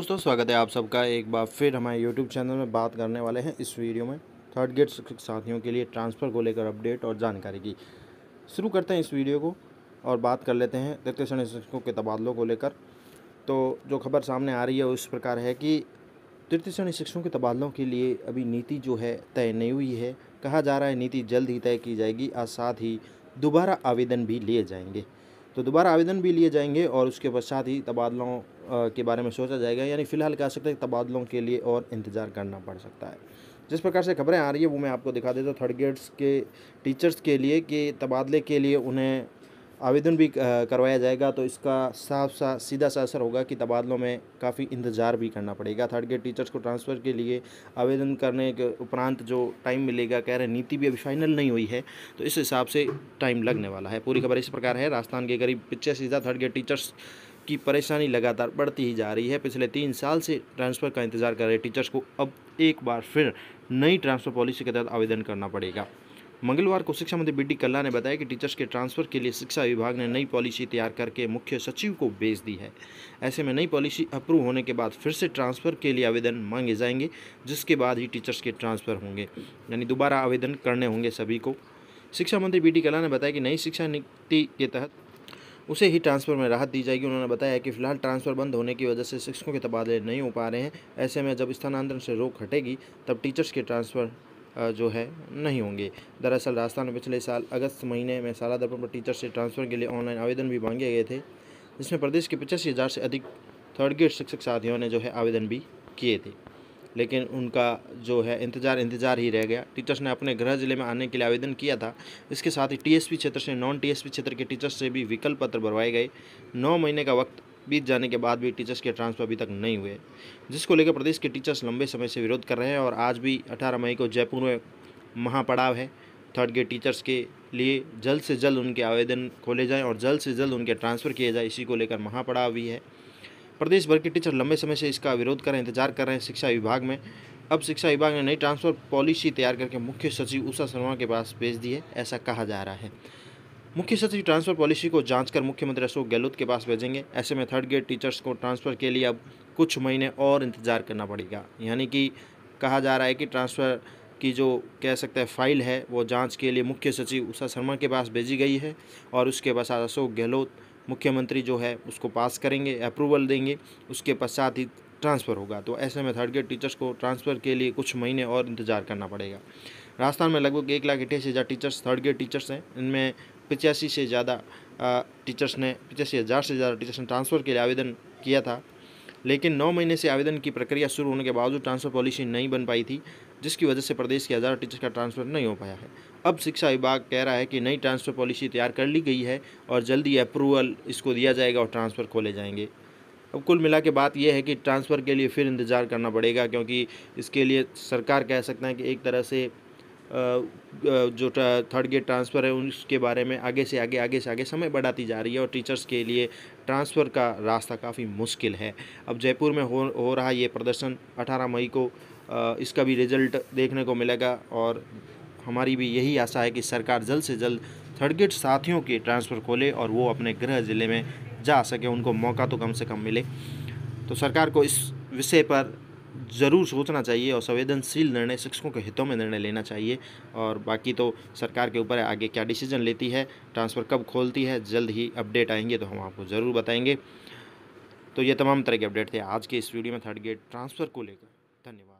दोस्तों स्वागत है आप सबका एक बार फिर हमारे YouTube चैनल में बात करने वाले हैं इस वीडियो में थर्ड गेट साथियों के लिए ट्रांसफ़र को लेकर अपडेट और जानकारी की शुरू करते हैं इस वीडियो को और बात कर लेते हैं श्रेणी शिक्षकों के तबादलों को लेकर तो जो खबर सामने आ रही है उस प्रकार है कि तृतीय श्रेणी शिक्षकों के तबादलों के लिए अभी नीति जो है तय नहीं हुई है कहा जा रहा है नीति जल्द ही तय की जाएगी और साथ ही दोबारा आवेदन भी लिए जाएंगे तो दोबारा आवेदन भी लिए जाएंगे और उसके पश्चात ही तबादलों के बारे में सोचा जाएगा यानी फ़िलहाल कह सकते हैं तबादलों के लिए और इंतज़ार करना पड़ सकता है जिस प्रकार से खबरें आ रही है वो मैं आपको दिखा देता हूँ थर्ड ग्रेड्स के टीचर्स के लिए कि तबादले के लिए उन्हें आवेदन भी करवाया जाएगा तो इसका साफ सा सीधा सा असर होगा कि तबादलों में काफ़ी इंतज़ार भी करना पड़ेगा थर्ड ग्रेड टीचर्स को ट्रांसफ़र के लिए आवेदन करने के उपरांत जो टाइम मिलेगा कह रहे नीति भी अभी फाइनल नहीं हुई है तो इस हिसाब से टाइम लगने वाला है पूरी खबर इस प्रकार है राजस्थान के करीब पिछले सीधा थर्ड ग्रेड टीचर्स की परेशानी लगातार बढ़ती ही जा रही है पिछले तीन साल से ट्रांसफ़र का इंतज़ार कर रहे टीचर्स को अब एक बार फिर नई ट्रांसफ़र पॉलिसी के तहत आवेदन करना पड़ेगा मंगलवार को शिक्षा मंत्री बी कल्ला ने बताया कि टीचर्स के ट्रांसफर के लिए शिक्षा विभाग ने नई पॉलिसी तैयार करके मुख्य सचिव को भेज दी है ऐसे में नई पॉलिसी अप्रूव होने के बाद फिर से ट्रांसफर के लिए आवेदन मांगे जाएंगे जिसके बाद ही टीचर्स के ट्रांसफर होंगे यानी दोबारा आवेदन करने होंगे सभी को शिक्षा मंत्री बी कल्ला ने बताया कि नई शिक्षा नीति के तहत उसे ही ट्रांसफ़र में राहत दी जाएगी उन्होंने बताया कि फिलहाल ट्रांसफ़र बंद होने की वजह से शिक्षकों के तबादले नहीं हो पा रहे हैं ऐसे में जब स्थानांतरण से रोक हटेगी तब टीचर्स के ट्रांसफ़र जो है नहीं होंगे दरअसल राजस्थान में पिछले साल अगस्त महीने में शाला दर्पण पर टीचर से ट्रांसफ़र के लिए ऑनलाइन आवेदन भी मांगे गए थे जिसमें प्रदेश के पचासी हज़ार से अधिक थर्ड ग्रेड शिक्षक साथियों ने जो है आवेदन भी किए थे लेकिन उनका जो है इंतज़ार इंतज़ार ही रह गया टीचर्स ने अपने गृह जिले में आने के लिए आवेदन किया था इसके साथ ही टीएसपी क्षेत्र से नॉन टीएसपी क्षेत्र के टीचर्स से भी विकल्प पत्र भरवाए गए नौ महीने का वक्त बीत जाने के बाद भी टीचर्स के ट्रांसफर अभी तक नहीं हुए जिसको लेकर प्रदेश के टीचर्स लंबे समय से विरोध कर रहे हैं और आज भी 18 मई को जयपुर में महापड़ाव है थर्ड ग्रेड टीचर्स के लिए जल्द से जल्द उनके आवेदन खोले जाएँ और जल्द से जल्द उनके ट्रांसफ़र किए जाए इसी को लेकर महापड़ाव भी है प्रदेश भर के टीचर लंबे समय से इसका विरोध कर इंतजार कर रहे हैं शिक्षा विभाग में अब शिक्षा विभाग ने नई ट्रांसफर पॉलिसी तैयार करके मुख्य सचिव उषा शर्मा के पास भेज दी है ऐसा कहा जा रहा है मुख्य सचिव ट्रांसफर पॉलिसी को जांच कर मुख्यमंत्री अशोक गहलोत के पास भेजेंगे ऐसे में थर्ड ग्रेड टीचर्स को ट्रांसफ़र के लिए अब कुछ महीने और इंतज़ार करना पड़ेगा यानी कि कहा जा रहा है कि ट्रांसफ़र की जो कह सकते हैं फाइल है वो जांच के लिए मुख्य सचिव उषा शर्मा के पास भेजी गई है और उसके पश्चात अशोक गहलोत मुख्यमंत्री जो है उसको पास करेंगे अप्रूवल देंगे उसके पश्चात ही ट्रांसफ़र होगा तो ऐसे में थर्ड ग्रेड टीचर्स को ट्रांसफ़र के लिए कुछ महीने और इंतज़ार करना पड़ेगा राजस्थान में लगभग एक लाख अठासी हज़ार टीचर्स थर्ड ग्रेड टीचर्स हैं इनमें पचासी से ज़्यादा टीचर्स ने पचासी हज़ार से ज़्यादा टीचर्स ने ट्रांसफ़र के लिए आवेदन किया था लेकिन नौ महीने से आवेदन की प्रक्रिया शुरू होने के बावजूद ट्रांसफ़र पॉलिसी नहीं बन पाई थी जिसकी वजह से प्रदेश के हज़ारों टीचर्स का ट्रांसफ़र नहीं हो पाया है अब शिक्षा विभाग कह रहा है कि नई ट्रांसफ़र पॉलिसी तैयार कर ली गई है और जल्दी अप्रूवल इसको दिया जाएगा और ट्रांसफ़र खोले जाएंगे अब कुल मिला के बात यह है कि ट्रांसफ़र के लिए फिर इंतज़ार करना पड़ेगा क्योंकि इसके लिए सरकार कह सकते हैं कि एक तरह से जो थर्ड ग्रेड ट्रांसफ़र है उसके बारे में आगे से आगे आगे से आगे समय बढ़ाती जा रही है और टीचर्स के लिए ट्रांसफ़र का रास्ता काफ़ी मुश्किल है अब जयपुर में हो हो रहा ये प्रदर्शन 18 मई को इसका भी रिजल्ट देखने को मिलेगा और हमारी भी यही आशा है कि सरकार जल्द से जल्द थर्ड ग्रेड साथियों के ट्रांसफ़र खोले और वो अपने गृह ज़िले में जा सके उनको मौका तो कम से कम मिले तो सरकार को इस विषय पर ज़रूर सोचना चाहिए और संवेदनशील निर्णय शिक्षकों के हितों में निर्णय लेना चाहिए और बाकी तो सरकार के ऊपर आगे क्या डिसीजन लेती है ट्रांसफ़र कब खोलती है जल्द ही अपडेट आएंगे तो हम आपको ज़रूर बताएंगे तो ये तमाम तरह के अपडेट थे आज के इस वीडियो में थर्ड ग्रेड ट्रांसफ़र को लेकर धन्यवाद